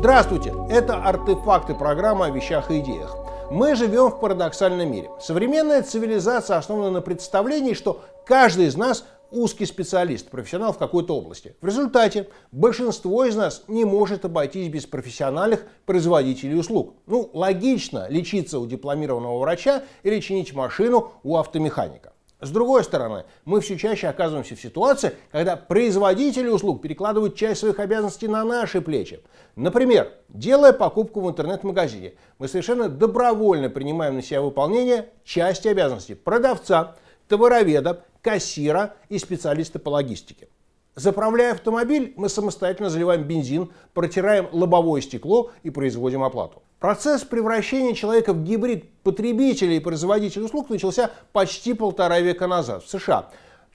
Здравствуйте! Это «Артефакты» программа о вещах и идеях. Мы живем в парадоксальном мире. Современная цивилизация основана на представлении, что каждый из нас узкий специалист, профессионал в какой-то области. В результате большинство из нас не может обойтись без профессиональных производителей услуг. Ну, логично лечиться у дипломированного врача или чинить машину у автомеханика. С другой стороны, мы все чаще оказываемся в ситуации, когда производители услуг перекладывают часть своих обязанностей на наши плечи. Например, делая покупку в интернет-магазине, мы совершенно добровольно принимаем на себя выполнение части обязанностей продавца, товароведа, кассира и специалиста по логистике. Заправляя автомобиль, мы самостоятельно заливаем бензин, протираем лобовое стекло и производим оплату. Процесс превращения человека в гибрид потребителя и производителя услуг начался почти полтора века назад в США.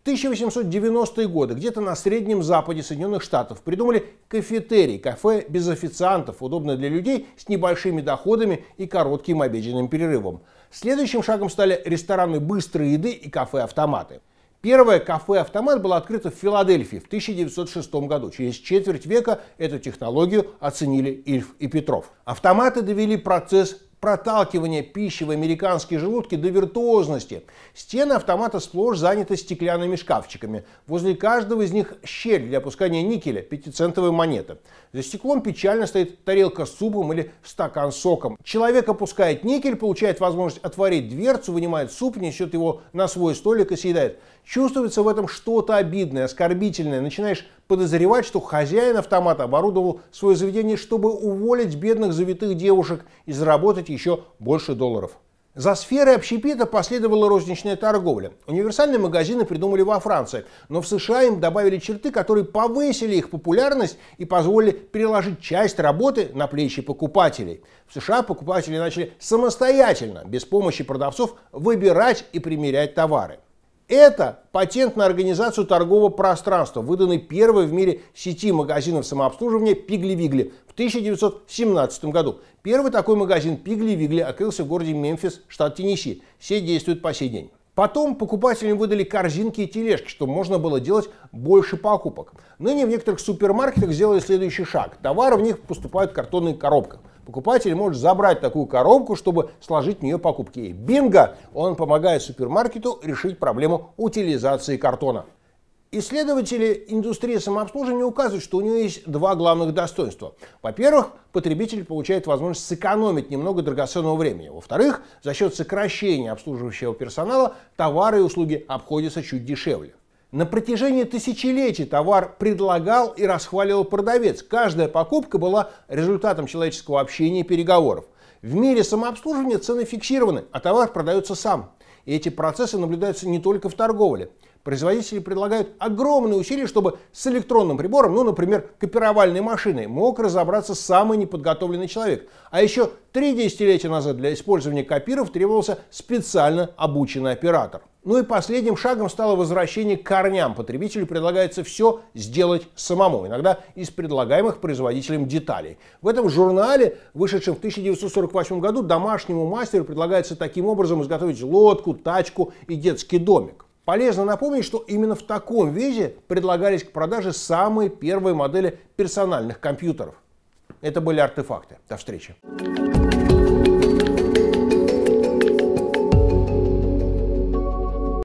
1890-е годы где-то на Среднем Западе Соединенных Штатов придумали кафетерий, кафе без официантов, удобно для людей с небольшими доходами и коротким обеденным перерывом. Следующим шагом стали рестораны быстрой еды и кафе-автоматы. Первое кафе-автомат было открыто в Филадельфии в 1906 году. Через четверть века эту технологию оценили Ильф и Петров. Автоматы довели процесс проталкивания пищи в американские желудки до виртуозности. Стены автомата сплошь заняты стеклянными шкафчиками. Возле каждого из них щель для опускания никеля, пятицентовой монеты. За стеклом печально стоит тарелка с супом или стакан с соком. Человек опускает никель, получает возможность отворить дверцу, вынимает суп, несет его на свой столик и съедает. Чувствуется в этом что-то обидное, оскорбительное. Начинаешь подозревать, что хозяин автомата оборудовал свое заведение, чтобы уволить бедных завитых девушек и заработать еще больше долларов. За сферой общепита последовала розничная торговля. Универсальные магазины придумали во Франции, но в США им добавили черты, которые повысили их популярность и позволили переложить часть работы на плечи покупателей. В США покупатели начали самостоятельно, без помощи продавцов, выбирать и примерять товары. Это патент на организацию торгового пространства, выданный первой в мире сети магазинов самообслуживания «Пигли-Вигли» в 1917 году. Первый такой магазин «Пигли-Вигли» открылся в городе Мемфис, штат Теннесси. Сеть действует по сей день. Потом покупателям выдали корзинки и тележки, чтобы можно было делать больше покупок. Ныне в некоторых супермаркетах сделали следующий шаг. Товары в них поступают в картонных коробках – Покупатель может забрать такую коробку, чтобы сложить в нее покупки. И бинго! Он помогает супермаркету решить проблему утилизации картона. Исследователи индустрии самообслуживания указывают, что у нее есть два главных достоинства. Во-первых, потребитель получает возможность сэкономить немного драгоценного времени. Во-вторых, за счет сокращения обслуживающего персонала товары и услуги обходятся чуть дешевле. На протяжении тысячелетий товар предлагал и расхваливал продавец. Каждая покупка была результатом человеческого общения и переговоров. В мире самообслуживания цены фиксированы, а товар продается сам. И эти процессы наблюдаются не только в торговле производители предлагают огромные усилия, чтобы с электронным прибором, ну, например, копировальной машиной, мог разобраться самый неподготовленный человек. А еще три десятилетия назад для использования копиров требовался специально обученный оператор. Ну и последним шагом стало возвращение к корням. Потребителю предлагается все сделать самому, иногда из предлагаемых производителем деталей. В этом журнале, вышедшем в 1948 году, домашнему мастеру предлагается таким образом изготовить лодку, тачку и детский домик. Полезно напомнить, что именно в таком виде предлагались к продаже самые первые модели персональных компьютеров. Это были артефакты. До встречи.